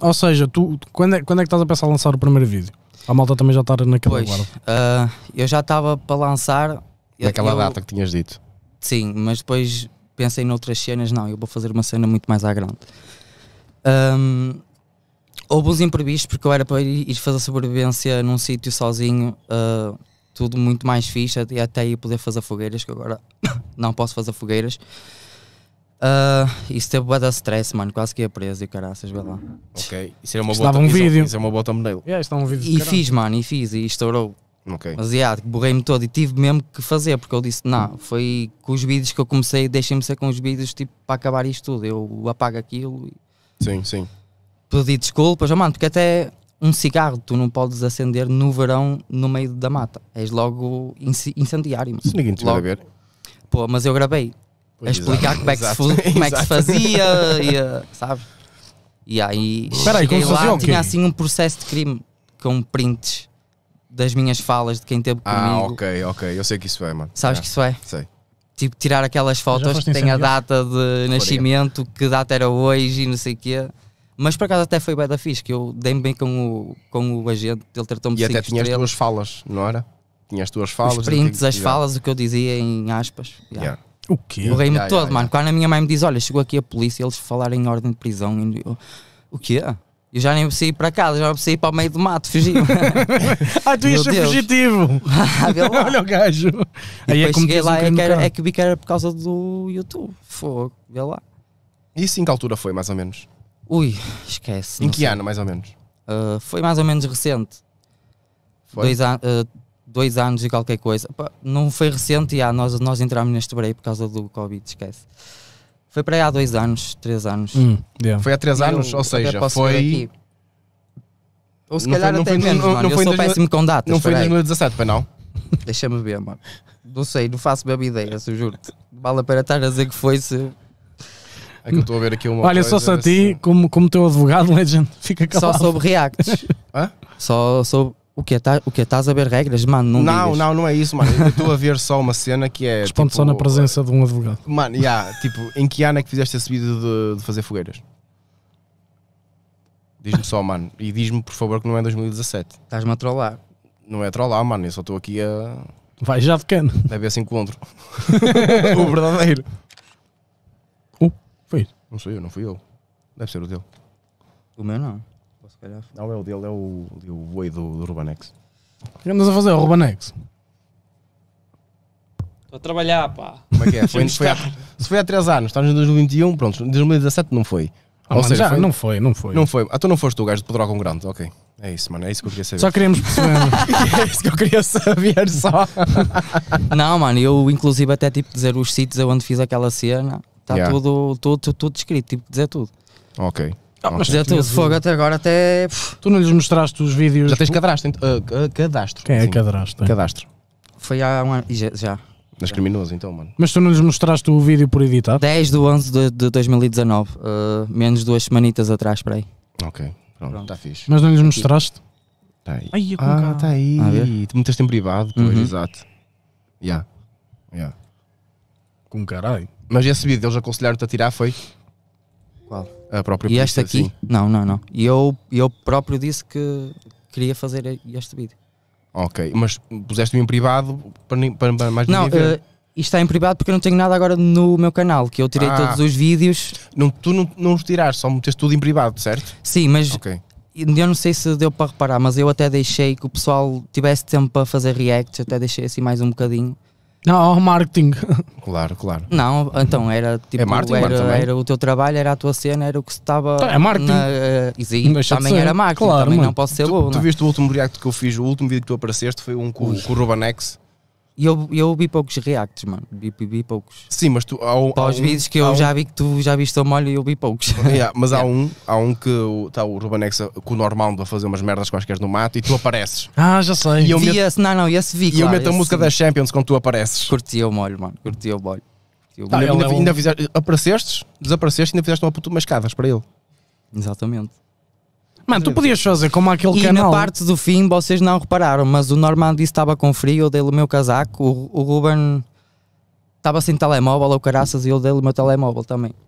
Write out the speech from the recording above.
ou seja, tu quando é, quando é que estás a pensar a lançar o primeiro vídeo? A malta também já está naquela pois, guarda. Uh, eu já estava para lançar. Naquela eu, data que tinhas dito. Sim, mas depois pensei noutras cenas, não, eu vou fazer uma cena muito mais à grande. Um, ah, houve uns imprevistos, porque eu era para ir fazer sobrevivência num sítio sozinho, uh, tudo muito mais fixe, e até ir poder fazer fogueiras, que agora não posso fazer fogueiras. Uh, isso teve bué stress, mano. Quase que ia preso e caraças, vê lá. Ok. Isso era uma boa Estava um vídeo. Isso é uma boa thumbnail. Yeah, isto é um vídeo E fiz, mano, e fiz, e estourou. Ok. Mas yeah, borrei-me todo e tive mesmo que fazer, porque eu disse, não, foi com os vídeos que eu comecei, deixem-me ser com os vídeos, tipo, para acabar isto tudo. Eu apago aquilo e Sim, sim. pedi desculpas, oh, mano, porque até um cigarro tu não podes acender no verão no meio da mata. És logo incendiário, mano. Se ninguém te a ver. Pô, mas eu gravei. Pois a explicar exato, como, é que exato, se, como é que se fazia, e, eh, sabes? E aí Peraí, cheguei aí, lá, tinha assim um processo de crime com prints das minhas falas de quem teve ah, comigo. Ah, ok, ok, eu sei que isso é, mano. Sabes é. que isso é? Sei. Tipo, tirar aquelas fotos que têm a data de Faria. nascimento, que data era hoje e não sei o quê. Mas por acaso até foi bem da fixe, que eu dei-me bem com o, com o agente, ele tratou-me de E até tinhas estrelas. duas falas, não era? Tinhas duas falas. Os prints, as falas, o que eu dizia em aspas. Yeah. Yeah. O quê? Eu rei-me todo, yeah, mano. Yeah. Quando a minha mãe me diz, olha, chegou aqui a polícia, eles falaram em ordem de prisão. Eu, o quê? Eu já nem preciso ir para casa, já preciso ir para o meio do mato, fugir. ah, tu ias ser fugitivo. Ah, olha o gajo. E Aí é como cheguei lá um é, que era, é que vi que era por causa do YouTube. Fogo, vê lá. E isso em que altura foi, mais ou menos? Ui, esquece. Em que sei. ano, mais ou menos? Uh, foi mais ou menos recente. Foi? Dois anos. Uh, ah, dois anos e qualquer coisa. Não foi recente, já, nós, nós entramos neste break por causa do Covid, esquece. Foi para aí há dois anos, três anos. Hum, yeah. Foi há três eu, anos, ou seja, foi. Ou se não calhar não até foi, menos, não, mano. Não eu foi sou dois... péssimo com datas. Não foi em 2017, foi não? Deixa-me ver, mano. Não sei, não faço mesmo ideia, se juro-te. para a estar a dizer que foi se. É que eu estou a ver aqui uma. Olha, só a ti, assim. como, como teu advogado, Legend, fica calado. Só sobre reacts. Hã? Só sobre o que, é tá, o que é? Estás a ver regras? Mano, não Não, digas. não, não é isso, mano. Eu estou a ver só uma cena que é. Responde tipo, só na presença de um advogado. Mano, yeah, tipo, em que ano é que fizeste esse vídeo de, de fazer fogueiras? Diz-me só, mano. E diz-me, por favor, que não é 2017. Estás-me a trollar. Não é trollar, mano. Eu só estou aqui a. Vai já de cano. Deve esse encontro. o verdadeiro. Uh, foi. Não sou eu, não fui eu. Deve ser o dele. O meu não se calhar. Não, é o dele, é o, é o boi do, do Rubanex. O que andas a fazer, o Rubanex? Estou a trabalhar, pá. Como é que é? Foi, foi se foi há 3 anos, estamos em 2021, pronto, em 2017 não foi. Ah, Ou mano, seja, já, foi, não foi, não foi. Não foi. Ah, tu não foste o gajo de Pedro com Grande, ok. É isso, mano, é isso que eu queria saber. Só queremos perceber. é isso que eu queria saber só. não, mano, eu inclusive até tipo dizer os sítios onde fiz aquela cena, está yeah. tudo, tudo, tudo, tudo descrito, tipo dizer tudo. Ok. Ah, mas já é o fogo até agora até. Tu não lhes mostraste os vídeos. Já tens cadastro. Uh, cadastro. Quem é cadastro? Cadastro. Foi há um ano. Já. já. Mas criminoso, então, mano. Mas tu não lhes mostraste o vídeo por editar 10 de 11 de, de 2019. Uh, ah, menos duas semanitas atrás, para aí. Ok, pronto, está fixe. Mas não lhes mostraste? Está aí. Ai, ah, está aí. Ah, tu meteste em privado, pois, uhum. exato. Já. Yeah. Yeah. Com caralho. Mas esse vídeo, eles aconselharam-te a tirar, foi? Qual? A própria E esta aqui? Sim. Não, não, não. E eu, eu próprio disse que queria fazer este vídeo. Ok, mas puseste-me em privado para, para, para mais não, ninguém uh, isto está em privado porque eu não tenho nada agora no meu canal, que eu tirei ah, todos os vídeos. Não, tu não, não os tiraste, só meteste tudo em privado, certo? Sim, mas ok eu não sei se deu para reparar, mas eu até deixei que o pessoal tivesse tempo para fazer reacts, até deixei assim mais um bocadinho. Não, é marketing. Claro, claro. Não, então era tipo. É marketing, era, era, o teu trabalho, era a tua cena, era o que se estava. Tá, é marketing. Na, uh, também era marketing, claro, também mano. não posso ser tu, Tu, é? viste o último react que eu fiz, o último vídeo que tu apareceste foi um com, o Rubanex. E eu, eu vi poucos reacts, mano. Vi, vi poucos. Sim, mas tu há um. Para os vídeos que eu já um... vi que tu já viste o molho e eu vi poucos. Yeah, mas há um há um que está o, tá, o Rubanex com o normal a fazer umas merdas quaisquer no mato e tu apareces. ah, já sei. E eu vi meto... esse, não, não, esse vi. E claro, eu meto a música das Champions quando tu apareces. Curti o molho, mano. Curti o molho. Tá, ainda, é ainda, é um... ainda fizeste, apareceste, desapareceste e ainda fizeste uma puta mascadas para ele. Exatamente. Mano, tu podias fazer como aquele e canal. E na parte do fim vocês não repararam, mas o Norman disse que estava com frio, eu dei-lhe o meu casaco, o, o Ruben estava sem telemóvel, ou caraças, e eu dei-lhe o meu telemóvel também.